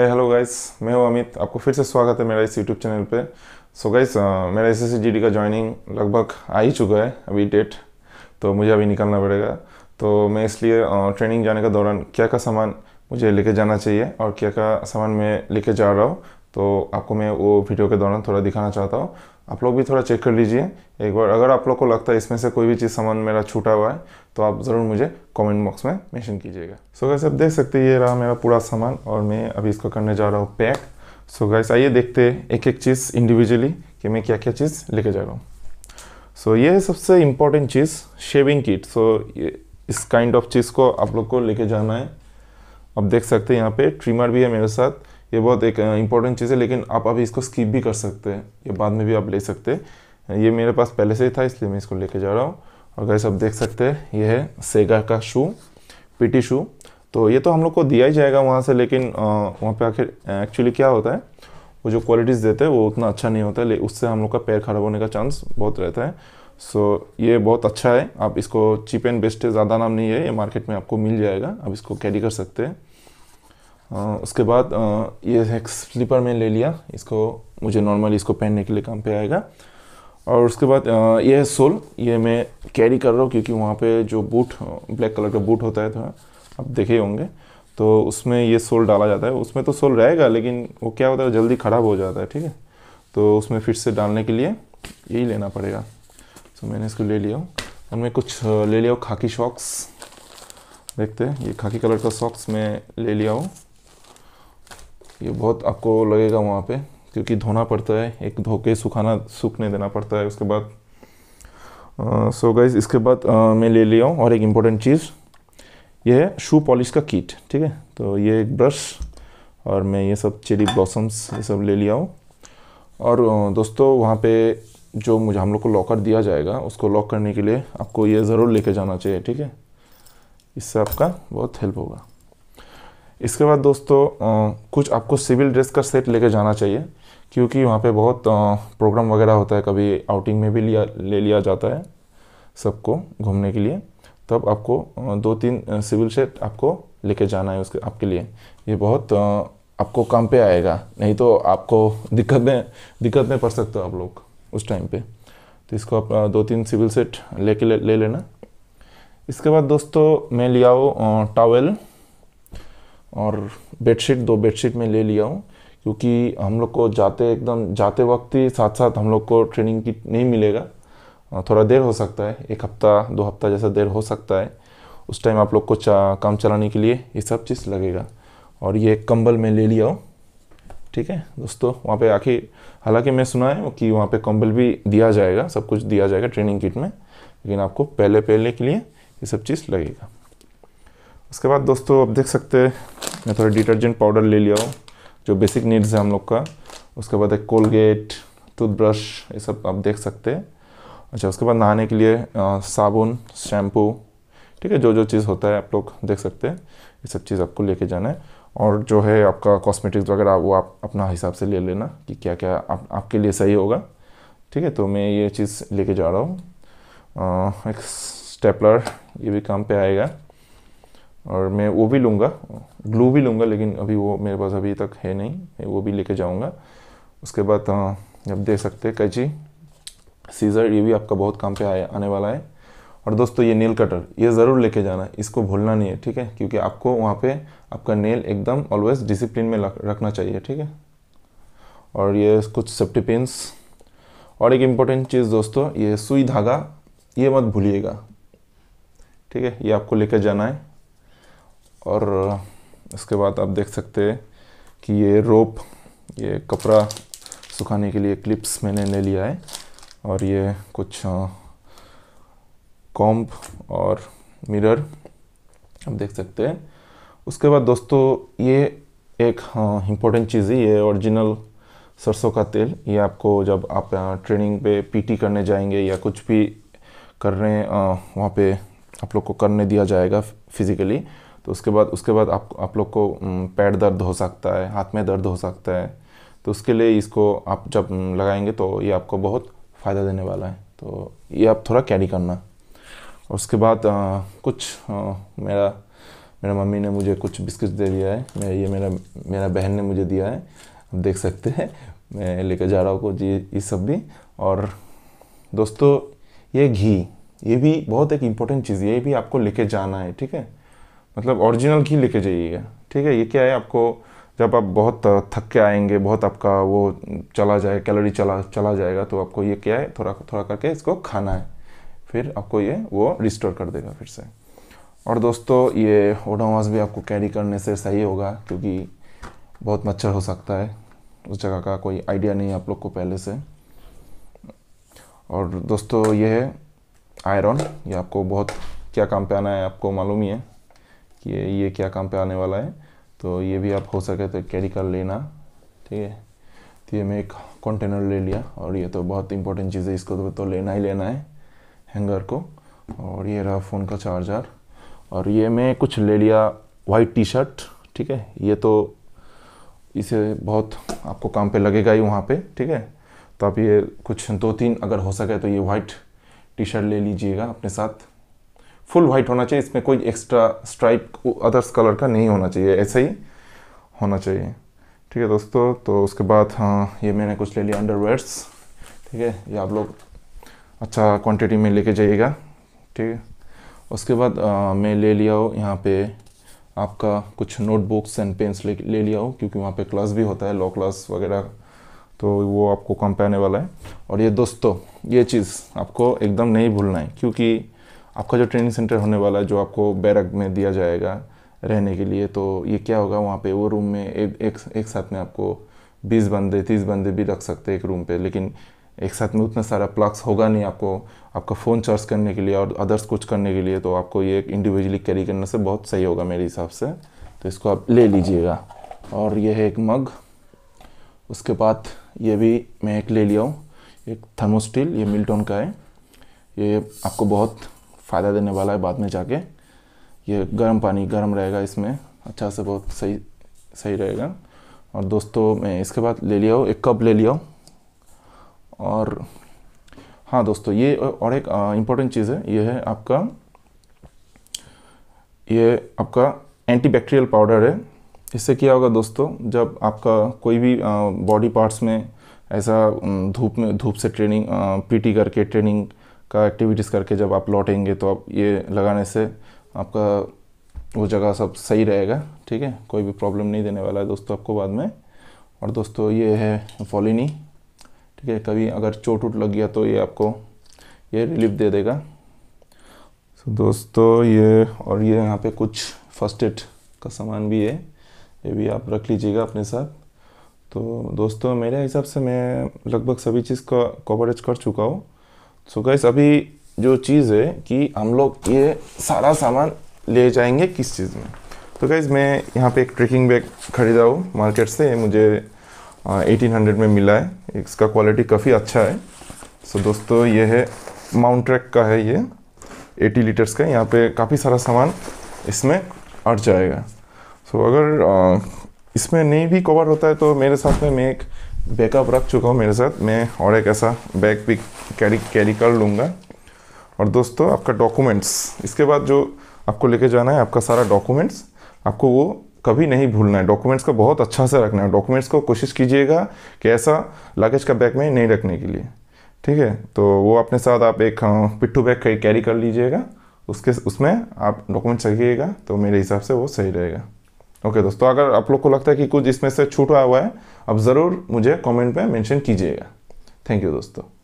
है hello guys मैं हूँ अमित आपको फिर से स्वागत है मेरा इस यूट्यूब चैनल पे सो गाइस uh, मेरा एस एस का ज्वाइनिंग लगभग आ ही चुका है अभी डेट तो मुझे अभी निकलना पड़ेगा तो मैं इसलिए ट्रेनिंग uh, जाने के दौरान क्या का सामान मुझे लेके जाना चाहिए और क्या का सामान मैं लेके जा रहा हूँ तो आपको मैं वो वीडियो के दौरान थोड़ा दिखाना चाहता हूँ आप लोग भी थोड़ा चेक कर लीजिए एक बार अगर आप लोग को लगता है इसमें से कोई भी चीज़ सामान मेरा छूटा हुआ है तो आप ज़रूर मुझे कमेंट बॉक्स में मेंशन कीजिएगा सो गैस आप देख सकते हैं ये रहा मेरा पूरा सामान और मैं अभी इसको करने जा रहा हूँ पैक सो गैस आइए देखते हैं एक एक चीज़ इंडिविजुअली कि मैं क्या क्या चीज़ लेके जा रहा हूँ सो so, ये सबसे इम्पोर्टेंट चीज़ शेविंग किट सो इस काइंड ऑफ चीज़ को आप लोग को लेके जाना है आप देख सकते हैं यहाँ पर ट्रिमर भी है मेरे साथ ये बहुत एक इंपॉर्टेंट चीज़ है लेकिन आप अभी इसको स्किप भी कर सकते हैं ये बाद में भी आप ले सकते हैं ये मेरे पास पहले से ही था इसलिए मैं इसको लेके जा रहा हूँ और गैस आप देख सकते हैं ये है सेगा का शू पीटी शू तो ये तो हम लोग को दिया ही जाएगा वहाँ से लेकिन वहाँ पे आखिर एक्चुअली क्या होता है वो जो क्वालिटीज़ देते हैं वो उतना अच्छा नहीं होता है उससे हम लोग का पैर खराब होने का चांस बहुत रहता है सो so, ये बहुत अच्छा है आप इसको चीप एंड बेस्ट है ज़्यादा नाम नहीं है ये मार्केट में आपको मिल जाएगा आप इसको कैरी कर सकते हैं उसके बाद ये एक स्लीपर में ले लिया इसको मुझे नॉर्मली इसको पहनने के लिए काम पे आएगा और उसके बाद ये है सोल ये मैं कैरी कर रहा हूँ क्योंकि वहाँ पे जो बूट ब्लैक कलर का बूट होता है थोड़ा तो आप देखे होंगे तो उसमें ये सोल डाला जाता है उसमें तो सोल रहेगा लेकिन वो क्या होता है जल्दी ख़राब हो जाता है ठीक है तो उसमें फिर से डालने के लिए यही लेना पड़ेगा तो मैंने इसको ले लिया हूँ और मैं कुछ ले लिया हूँ खाकी शॉक्स देखते हैं ये खाकी कलर का सॉक्स मैं ले लिया हूँ ये बहुत आपको लगेगा वहाँ पे क्योंकि धोना पड़ता है एक धो के सुखाना सूखने देना पड़ता है उसके बाद सो गाइज so इसके बाद आ, मैं ले लिया हूँ और एक इम्पोर्टेंट चीज़ ये है शू पॉलिश का किट ठीक है तो ये एक ब्रश और मैं ये सब चेरी ब्लॉसम्स ये सब ले लिया हूँ और दोस्तों वहाँ पे जो मुझे हम लोग को लॉकर दिया जाएगा उसको लॉक करने के लिए आपको ये ज़रूर लेके जाना चाहिए ठीक है इससे आपका बहुत हेल्प होगा इसके बाद दोस्तों कुछ आपको सिविल ड्रेस का सेट लेके जाना चाहिए क्योंकि वहाँ पे बहुत प्रोग्राम वगैरह होता है कभी आउटिंग में भी लिया ले लिया जाता है सबको घूमने के लिए तब आपको दो तीन सिविल सेट आपको लेके जाना है उसके आपके लिए ये बहुत आपको काम पे आएगा नहीं तो आपको दिक्कत में दिक्कत में पड़ सकते हो आप लोग उस टाइम पे तो इसको आप दो तीन सिविल सेट लेके ले, ले लेना इसके बाद दोस्तों मैं लिया हूँ टावेल और बेडशीट दो बेडशीट में ले लिया हूँ क्योंकि हम लोग को जाते एकदम जाते वक्त ही साथ साथ हम लोग को ट्रेनिंग किट नहीं मिलेगा थोड़ा देर हो सकता है एक हफ्ता दो हफ्ता जैसा देर हो सकता है उस टाइम आप लोग को काम चलाने के लिए ये सब चीज़ लगेगा और ये कंबल में ले लिया हूँ ठीक है दोस्तों वहाँ पे आखिर हालांकि मैं सुना है कि वहाँ पे कंबल भी दिया जाएगा सब कुछ दिया जाएगा ट्रेनिंग किट में लेकिन आपको पहले पहले के लिए ये सब चीज़ लगेगा उसके बाद दोस्तों आप देख सकते हैं मैं थोड़ा डिटर्जेंट पाउडर ले लिया हूँ जो बेसिक नीड्स है हम लोग का उसके बाद एक कोलगेट टूथब्रश ये सब आप देख सकते हैं अच्छा उसके बाद नहाने के लिए आ, साबुन शैम्पू ठीक है जो जो चीज़ होता है आप लोग देख सकते हैं ये सब चीज़ आपको लेके जाना है और जो है आपका कॉस्मेटिक्स वगैरह वो आप अपना हिसाब से ले लेना कि क्या क्या आप, आपके लिए सही होगा ठीक है तो मैं ये चीज़ लेके जा रहा हूँ एक स्टेपलर ये भी काम पे आएगा और मैं वो भी लूँगा ग्लू भी लूँगा लेकिन अभी वो मेरे पास अभी तक है नहीं मैं वो भी लेके जाऊँगा उसके बाद आप देख सकते हैं कैची सीज़र ये भी आपका बहुत काम पे आए आने वाला है और दोस्तों ये नेल कटर ये ज़रूर लेके जाना इसको भूलना नहीं है ठीक है क्योंकि आपको वहाँ पे आपका नेल एकदम ऑलवेज डिसिप्लिन में रखना चाहिए ठीक है और ये कुछ सेफ्टी पिंस और एक इम्पोर्टेंट चीज़ दोस्तों ये सुई धागा ये मत भूलिएगा ठीक है ये आपको लेकर जाना है और इसके बाद आप देख सकते हैं कि ये रोप ये कपड़ा सुखाने के लिए क्लिप्स मैंने ले लिया है और ये कुछ कॉम्प और मिरर आप देख सकते हैं उसके बाद दोस्तों ये एक इम्पोर्टेंट चीज़ है ये ओरिजिनल सरसों का तेल ये आपको जब आप ट्रेनिंग पे पीटी करने जाएंगे या कुछ भी कर रहे हैं वहाँ पे आप लोग को करने दिया जाएगा फिज़िकली तो उसके बाद उसके बाद आप आप लोग को पैर दर्द हो सकता है हाथ में दर्द हो सकता है तो उसके लिए इसको आप जब लगाएंगे तो ये आपको बहुत फ़ायदा देने वाला है तो ये आप थोड़ा कैरी करना उसके बाद आ, कुछ आ, मेरा मेरा मम्मी ने मुझे कुछ बिस्किट दे दिया है मैं ये मेरा मेरा बहन ने मुझे दिया है आप देख सकते हैं मैं लेकर जा रहा हूँ कुछ ये ये सब भी और दोस्तों ये घी ये भी बहुत एक इम्पोर्टेंट चीज़ है ये भी आपको लेके जाना है ठीक है मतलब ओरिजिनल घी लेके जाइएगा ठीक है ये क्या है आपको जब आप बहुत थक के आएंगे बहुत आपका वो चला जाए कैलोरी चला चला जाएगा तो आपको ये क्या है थोड़ा थोड़ा करके इसको खाना है फिर आपको ये वो रिस्टोर कर देगा फिर से और दोस्तों ये ओडोमॉस भी आपको कैरी करने से सही होगा क्योंकि बहुत मच्छर हो सकता है उस जगह का कोई आइडिया नहीं है आप लोग को पहले से और दोस्तों ये है आयरन ये आपको बहुत क्या काम पे आना है आपको मालूम ही है कि ये क्या काम पे आने वाला है तो ये भी आप हो सके तो कैरी कर लेना ठीक है तो ये मैं एक कंटेनर ले लिया और ये तो बहुत इंपॉर्टेंट चीज़ है इसको तो, तो लेना ही लेना है हैंगर को और ये रहा फ़ोन का चार्जर और ये मैं कुछ ले लिया वाइट टी शर्ट ठीक है ये तो इसे बहुत आपको काम पे लगेगा ही वहाँ पे ठीक है तो आप ये कुछ दो तीन अगर हो सके तो ये वाइट टी शर्ट ले लीजिएगा अपने साथ फुल वाइट होना चाहिए इसमें कोई एक्स्ट्रा स्ट्राइप अदर्स कलर का नहीं होना चाहिए ऐसा ही होना चाहिए ठीक है दोस्तों तो उसके बाद हाँ ये मैंने कुछ ले लिया अंडरवेयर्स ठीक है ये आप लोग अच्छा क्वांटिटी में लेके जाइएगा ठीक है उसके बाद आ, मैं ले लिया हूँ यहाँ पे आपका कुछ नोटबुक्स एंड पेंस ले ले लिया हूँ क्योंकि वहाँ पे क्लास भी होता है लॉ क्लास वगैरह तो वो आपको कम पे आने वाला है और ये दोस्तों ये चीज़ आपको एकदम नहीं भूलना है क्योंकि आपका जो ट्रेनिंग सेंटर होने वाला है जो आपको बैरक में दिया जाएगा रहने के लिए तो ये क्या होगा वहाँ पे वो रूम में एक एक, एक साथ में आपको बीस बंदे तीस बंदे भी रख सकते हैं एक रूम पे लेकिन एक साथ में उतना सारा प्लग्स होगा नहीं आपको आपका फ़ोन चार्ज करने के लिए और अदर्स कुछ करने के लिए तो आपको ये इंडिविजुअली कैरी करने से बहुत सही होगा मेरे हिसाब से तो इसको आप ले लीजिएगा और यह है एक मग उसके बाद ये भी मैं एक ले लिया हूँ एक थर्मोस्टील ये मिल्टन का है ये आपको बहुत फ़ायदा देने वाला है बाद में जाके ये गर्म पानी गर्म रहेगा इसमें अच्छा से बहुत सही सही रहेगा और दोस्तों मैं इसके बाद ले लिया हूँ एक कप ले लिया और हाँ दोस्तों ये और एक इम्पोर्टेंट चीज़ है ये है आपका ये आपका एंटीबैक्टीरियल पाउडर है इससे क्या होगा दोस्तों जब आपका कोई भी बॉडी पार्ट्स में ऐसा धूप में धूप से ट्रेनिंग पीटी करके ट्रेनिंग का एक्टिविटीज़ करके जब आप लौटेंगे तो आप ये लगाने से आपका वो जगह सब सही रहेगा ठीक है कोई भी प्रॉब्लम नहीं देने वाला है दोस्तों आपको बाद में और दोस्तों ये है फॉलिनी ठीक है कभी अगर चोट उट लग गया तो ये आपको ये रिलीफ दे देगा सो so, दोस्तों ये और ये यहाँ पे कुछ फर्स्ट एड का सामान भी है ये भी आप रख लीजिएगा अपने साथ तो दोस्तों मेरे हिसाब से मैं लगभग सभी चीज़ का कवरेज कर चुका हूँ सो गैस अभी जो चीज़ है कि हम लोग ये सारा सामान ले जाएंगे किस चीज़ में तो गैस मैं यहाँ पे एक ट्रेकिंग बैग खरीदा हूँ मार्केट से मुझे एटीन हंड्रेड में मिला है इसका क्वालिटी काफ़ी अच्छा है सो दोस्तों ये है माउंट ट्रैक का है ये एटी लीटर्स का यहाँ पे काफ़ी सारा सामान इसमें अट जाएगा सो अगर इसमें नहीं भी कवर होता है तो मेरे साथ में मैं एक बैकअप रख चुका हूँ मेरे साथ मैं और एक ऐसा बैग भी कैरी कैरी कर लूँगा और दोस्तों आपका डॉक्यूमेंट्स इसके बाद जो आपको लेके जाना है आपका सारा डॉक्यूमेंट्स आपको वो कभी नहीं भूलना है डॉक्यूमेंट्स का बहुत अच्छा से रखना है डॉक्यूमेंट्स को कोशिश कीजिएगा कि ऐसा लगेज का बैग में नहीं रखने के लिए ठीक है तो वो अपने साथ आप एक पिट्ठू बैग कैरी कर लीजिएगा उसके उसमें आप डॉक्यूमेंट्स रखिएगा तो मेरे हिसाब से वो सही रहेगा ओके दोस्तों अगर आप लोग को लगता है कि कुछ इसमें से छूटा हुआ है अब ज़रूर मुझे कमेंट में मेंशन कीजिएगा थैंक यू दोस्तों